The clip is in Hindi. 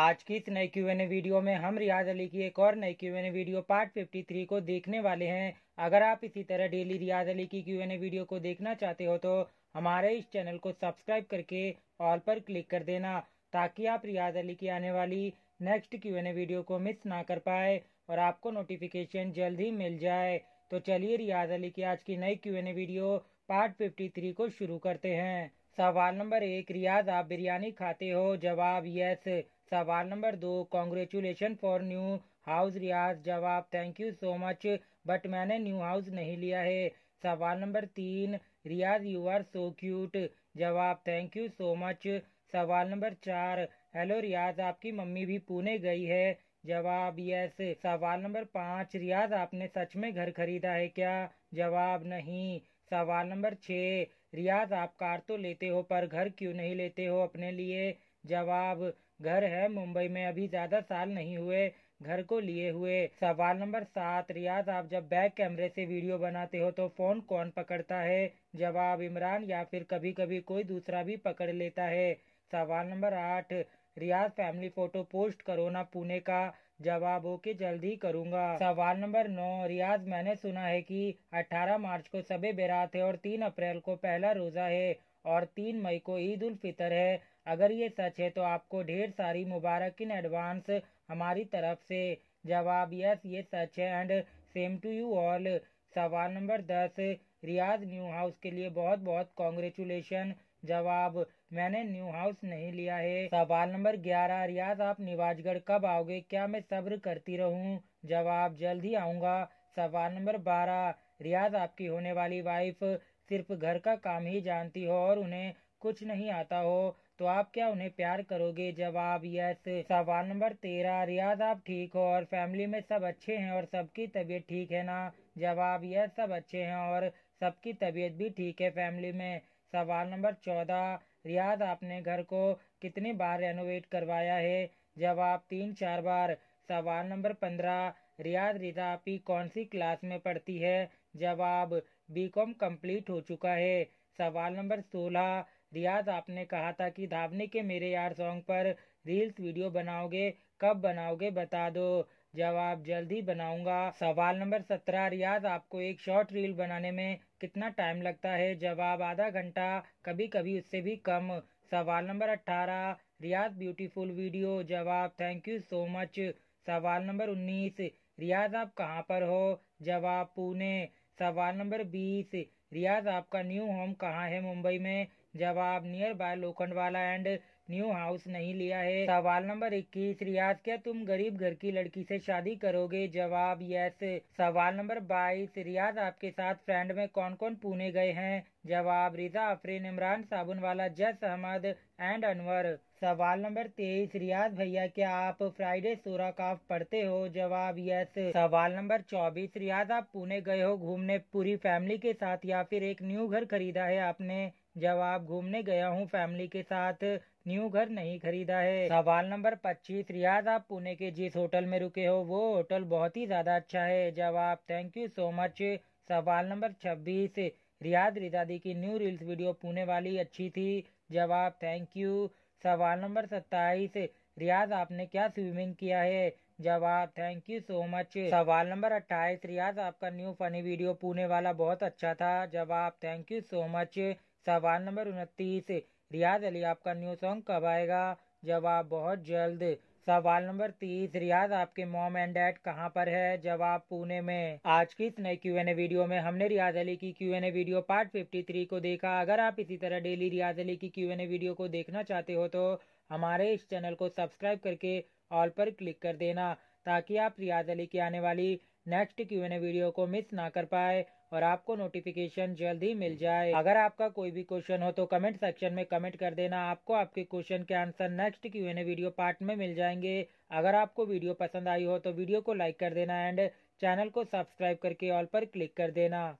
आज की इस नई क्यू एन ए वीडियो में हम रियाज अली की एक और नई Q N A video part 53 को देखने वाले हैं अगर आप इसी तरह डेली रियाज अली की क्यू एन ए वीडियो को देखना चाहते हो तो हमारे इस चैनल को सब्सक्राइब करके ऑल पर क्लिक कर देना ताकि आप रियाज अली की आने वाली next Q N A video को मिस ना कर पाए और आपको नोटिफिकेशन जल्द ही मिल जाए तो चलिए रियाज अली की आज की नई Q N A video part three को शुरू करते हैं सवाल नंबर एक रियाज आप बिरयानी खाते हो जवाब यस सवाल नंबर दो congratulation for new house Riyaz जवाब thank you so much but मैंने न्यू हाउस नहीं लिया है सवाल नंबर तीन Riyaz you are so cute जवाब थैंक यू सो मच सवाल नंबर चार हेलो रियाज आपकी मम्मी भी पुणे गई है जवाब यस सवाल नंबर पाँच रियाज आपने सच में घर खरीदा है क्या जवाब नहीं सवाल नंबर छः रियाज आप कार तो लेते हो पर घर क्यों नहीं लेते हो अपने लिए जवाब घर है मुंबई में अभी ज्यादा साल नहीं हुए घर को लिए हुए सवाल नंबर सात रियाज आप जब बैक कैमरे से वीडियो बनाते हो तो फोन कौन पकड़ता है जवाब इमरान या फिर कभी कभी कोई दूसरा भी पकड़ लेता है सवाल नंबर आठ रियाज फैमिली फोटो पोस्ट करो ना पुणे का जवाब ओके जल्द ही करूंगा सवाल नंबर नौ रियाज मैंने सुना है कि 18 मार्च को सबे बेरात है और 3 अप्रैल को पहला रोजा है और तीन मई को ईद उल फितर है अगर ये सच है तो आपको ढेर सारी मुबारक इन एडवांस हमारी तरफ से जवाब यस ये सच है and same to you all सवाल नंबर दस रियाज न्यू हाउस के लिए बहुत बहुत कॉन्ग्रेचुलेशन जवाब मैंने न्यू हाउस नहीं लिया है सवाल नंबर ग्यारह रियाज आप निवाजगढ़ कब आओगे क्या मैं सब्र करती रहूं जवाब जल्द ही आऊंगा सवाल नंबर बारह रियाज आपकी होने वाली वाइफ सिर्फ घर का काम ही जानती हो और उन्हें कुछ नहीं आता हो तो आप क्या उन्हें प्यार करोगे जवाब यस सवाल नंबर तेरह रियाज आप ठीक हो और फैमिली में सब अच्छे हैं और सबकी तबीयत ठीक है ना जवाब यस सब अच्छे हैं और सबकी तबीयत भी ठीक है फैमिली में सवाल नंबर चौदह रियाज आपने घर को कितनी बार रेनोवेट करवाया है जवाब तीन चार बार सवाल नंबर पंद्रह रियाज रिजा आपकी कौन सी क्लास में पढ़ती है जवाब बीकॉम कंप्लीट हो चुका है सवाल नंबर सोलह रियाज आपने कहा था कि धावने के मेरे यार सॉन्ग पर रील्स वीडियो बनाओगे कब बनाओगे बता दो जवाब जल्दी बनाऊंगा सवाल नंबर सत्रह रियाज आपको एक शॉर्ट रील बनाने में कितना टाइम लगता है जवाब आधा घंटा कभी कभी उससे भी कम सवाल नंबर अट्ठारह रियाज ब्यूटीफुल वीडियो जवाब थैंक यू सो मच सवाल नंबर उन्नीस रियाज आप कहाँ पर हो जवाब पुणे सवाल नंबर बीस रियाज आपका न्यू होम कहाँ है मुंबई में जवाब nearby Lokhandwala and new house नहीं लिया है सवाल नंबर इक्कीस रियाज क्या तुम गरीब घर की लड़की से शादी करोगे जवाब यस सवाल नंबर बाईस रियाज आपके साथ फ्रेंड में कौन कौन पुणे गए हैं जवाब रिजा अफरीन इमरान साबुन वाला जस अहमद एंड अनवर सवाल नंबर तेईस रियाज भैया क्या आप फ्राइडे सोरा काफ पढ़ते हो जवाब यस सवाल नंबर चौबीस रियाज आप पुणे गए हो घूमने पूरी फैमिली के साथ या फिर एक न्यू घर खरीदा है आपने जवाब घूमने गया हूँ फैमिली के साथ न्यू घर नहीं खरीदा है सवाल नंबर पच्चीस रियाज आप पुणे के जिस होटल में रुके हो वो होटल बहुत ही ज्यादा अच्छा है जवाब थैंक यू सो मच सवाल नंबर छब्बीस रियाज रिजादी की न्यू रील्स वीडियो पुणे वाली अच्छी थी जवाब थैंक यू सवाल नंबर सत्ताईस रियाज आपने क्या स्विमिंग किया है जवाब थैंक यू सो मच सवाल नंबर अट्ठाईस रियाज आपका न्यू फनी वीडियो पुणे वाला बहुत अच्छा था जवाब थैंक यू सो मच सवाल नंबर उनतीस रियाज अली आपका न्यू सॉन्ग कब आएगा जवाब बहुत जल्द सवाल नंबर तीस रियाज आपके मॉम एंड डैड कहाँ पर है जवाब पुणे में आज की इस नए क्यू एन ए वीडियो में हमने रियाज अली की Q N A video part fifty three को देखा अगर आप इसी तरह डेली रियाज अली की क्यू एन ए वीडियो को देखना चाहते हो तो हमारे इस चैनल को सब्सक्राइब करके ऑल पर क्लिक कर देना ताकि आप रियाज अली की आने वाली next Q N A video को मिस ना कर पाए और आपको नोटिफिकेशन जल्द ही मिल जाए अगर आपका कोई भी क्वेश्चन हो तो कमेंट सेक्शन में कमेंट कर देना आपको आपके क्वेश्चन के answer next Q N A video part में मिल जाएंगे अगर आपको वीडियो पसंद आई हो तो वीडियो को लाइक कर देना एंड चैनल को सब्सक्राइब करके ऑल पर क्लिक कर देना